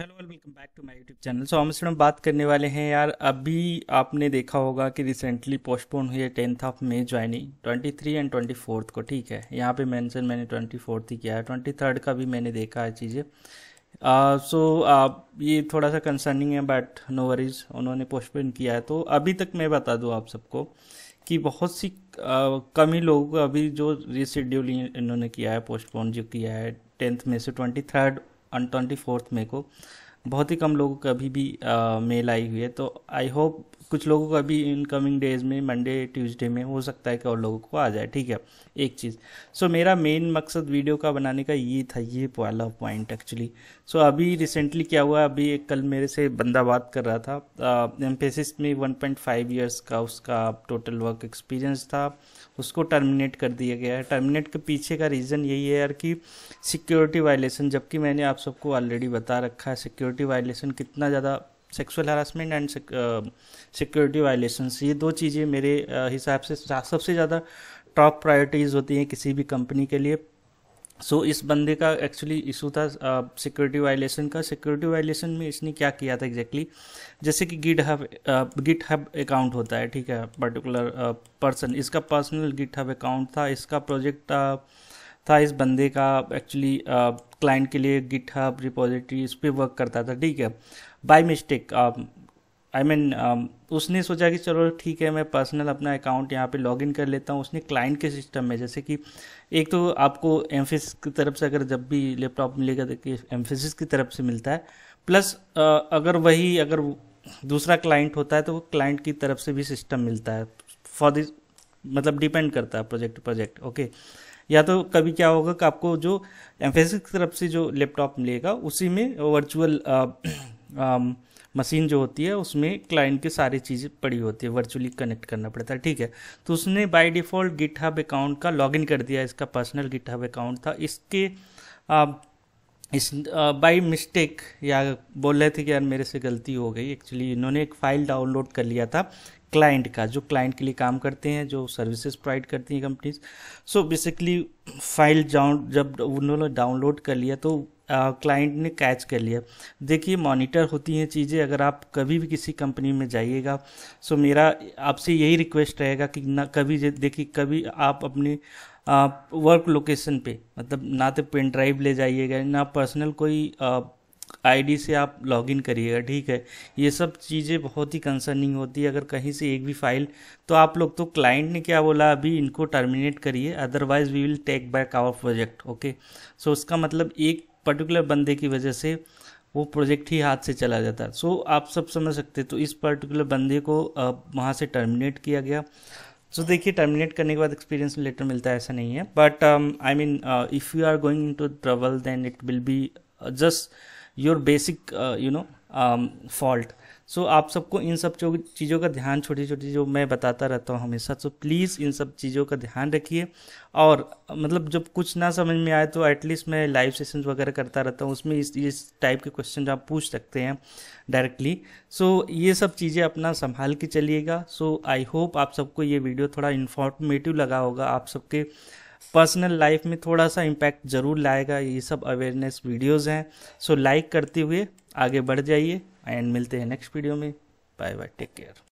Hello and welcome back to my YouTube channel so हम student बात करने वाले हैं यार अभी आपने देखा होगा कि रिसेंटली पोस्टपोन हुई है tenth of May joining twenty three and twenty fourth को ठीक है यहाँ पे मेंशन मैंने ट्वेंटी फोर्थ ही किया है ट्वेंटी थर्ड का भी मैंने देखा है चीज़ें सो uh, so, uh, ये थोड़ा सा कंसर्निंग है बट नो वरीज उन्होंने पोस्टपोन किया है तो अभी तक मैं बता दूँ आप सबको कि बहुत सी uh, कम ही लोगों को अभी जो रिशेड्यूल इन्होंने किया है पोस्टपोन जो किया है टेंथ में से twenty third twenty fourth May को बहुत ही कम लोगों को अभी भी मेल आई हुई है तो आई होप कुछ लोगों का अभी इन कमिंग डेज में मंडे ट्यूसडे में हो सकता है कि और लोगों को आ जाए ठीक है एक चीज़ सो so, मेरा मेन मकसद वीडियो का बनाने का ये था ये वाला पॉइंट एक्चुअली सो अभी रिसेंटली क्या हुआ अभी एक कल मेरे से बंदा बात कर रहा था एम्फेसिस uh, में फाइव ईयर्स का उसका टोटल वर्क एक्सपीरियंस था उसको टर्मिनेट कर दिया गया है टर्मिनेट के पीछे का रीज़न यही है यार कि सिक्योरिटी वायलेशन जबकि मैंने आप सबको ऑलरेडी बता रखा है सिक्योरिटी वायलेशन कितना ज़्यादा sexual harassment and security violations ये दो चीज़ें मेरे uh, हिसाब से सबसे ज़्यादा टॉप प्रायोरिटीज़ होती हैं किसी भी कंपनी के लिए सो so, इस बंदे का एक्चुअली इशू था सिक्योरिटी uh, वायलेशन का सिक्योरिटी वायलेशन में इसने क्या किया था एग्जैक्टली exactly? जैसे कि GitHub GitHub account होता है ठीक है पर्टिकुलर पर्सन uh, इसका पर्सनल गिट हब अकाउंट था इसका प्रोजेक्ट uh, था इस बंदे का एक्चुअली क्लाइंट uh, के लिए गिट हब रिपोजिटरी इस पर वर्क करता था ठीक है बाई मिस्टेक आई मीन उसने सोचा कि चलो ठीक है मैं पर्सनल अपना अकाउंट यहाँ पे लॉगिन कर लेता हूँ उसने क्लाइंट के सिस्टम में जैसे कि एक तो आपको एम्फिस की तरफ से अगर जब भी लैपटॉप मिलेगा तो एम्फिस की तरफ से मिलता है प्लस uh, अगर वही अगर दूसरा क्लाइंट होता है तो वो क्लाइंट की तरफ से भी सिस्टम मिलता है फॉर दिस मतलब डिपेंड करता है प्रोजेक्ट प्रोजेक्ट ओके या तो कभी क्या होगा कि आपको जो एम्फेसिस की तरफ से जो लैपटॉप मिलेगा उसी में वर्चुअल मशीन जो होती है उसमें क्लाइंट की सारी चीज़ें पड़ी होती है वर्चुअली कनेक्ट करना पड़ता है ठीक है तो उसने बाय डिफ़ॉल्ट गिट अकाउंट का लॉगिन कर दिया इसका पर्सनल गिट अकाउंट था इसके आ, इस बाई मिस्टेक या बोल रहे थे कि यार मेरे से गलती हो गई एक्चुअली इन्होंने एक फ़ाइल डाउनलोड कर लिया था क्लाइंट का जो क्लाइंट के लिए काम करते हैं जो सर्विसेज प्रोवाइड करती हैं कंपनीज सो बेसिकली फाइल जब उन्होंने डाउनलोड कर लिया तो क्लाइंट uh, ने कैच कर लिया देखिए मॉनिटर होती हैं चीज़ें अगर आप कभी भी किसी कंपनी में जाइएगा सो मेरा आपसे यही रिक्वेस्ट रहेगा कि ना कभी देखिए कभी आप अपने वर्क लोकेशन पे मतलब ना तो पेन ड्राइव ले जाइएगा ना पर्सनल कोई uh, आईडी से आप लॉगिन करिएगा ठीक है ये सब चीज़ें बहुत ही कंसर्निंग होती है अगर कहीं से एक भी फाइल तो आप लोग तो क्लाइंट ने क्या बोला अभी इनको टर्मिनेट करिए otherwise we will take back our project okay so उसका मतलब एक पर्टिकुलर बंदे की वजह से वो प्रोजेक्ट ही हाथ से चला जाता है so, सो आप सब समझ सकते तो इस पर्टिकुलर बंदे को वहाँ से टर्मिनेट किया गया सो so, देखिए टर्मिनेट करने के बाद एक्सपीरियंस लेटर मिलता है ऐसा नहीं है but I mean if you are going to travel then it will be just your basic you know fault so आप सबको इन सब चीज़ों का ध्यान छोटी छोटी जो मैं बताता रहता हूँ हमेशा सो प्लीज़ इन सब चीज़ों का ध्यान रखिए और मतलब जब कुछ ना समझ में आए तो एटलीस्ट मैं लाइव सेशंस वगैरह करता रहता हूँ उसमें इस इस टाइप के क्वेश्चन आप पूछ सकते हैं डायरेक्टली सो so, ये सब चीज़ें अपना संभाल के चलिएगा सो आई होप आप सबको ये वीडियो थोड़ा इन्फॉर्मेटिव लगा होगा आप सबके पर्सनल लाइफ में थोड़ा सा इम्पैक्ट ज़रूर लाएगा ये सब अवेयरनेस वीडियोज़ हैं सो लाइक करते हुए आगे बढ़ जाइए एंड मिलते हैं नेक्स्ट वीडियो में बाय बाय टेक केयर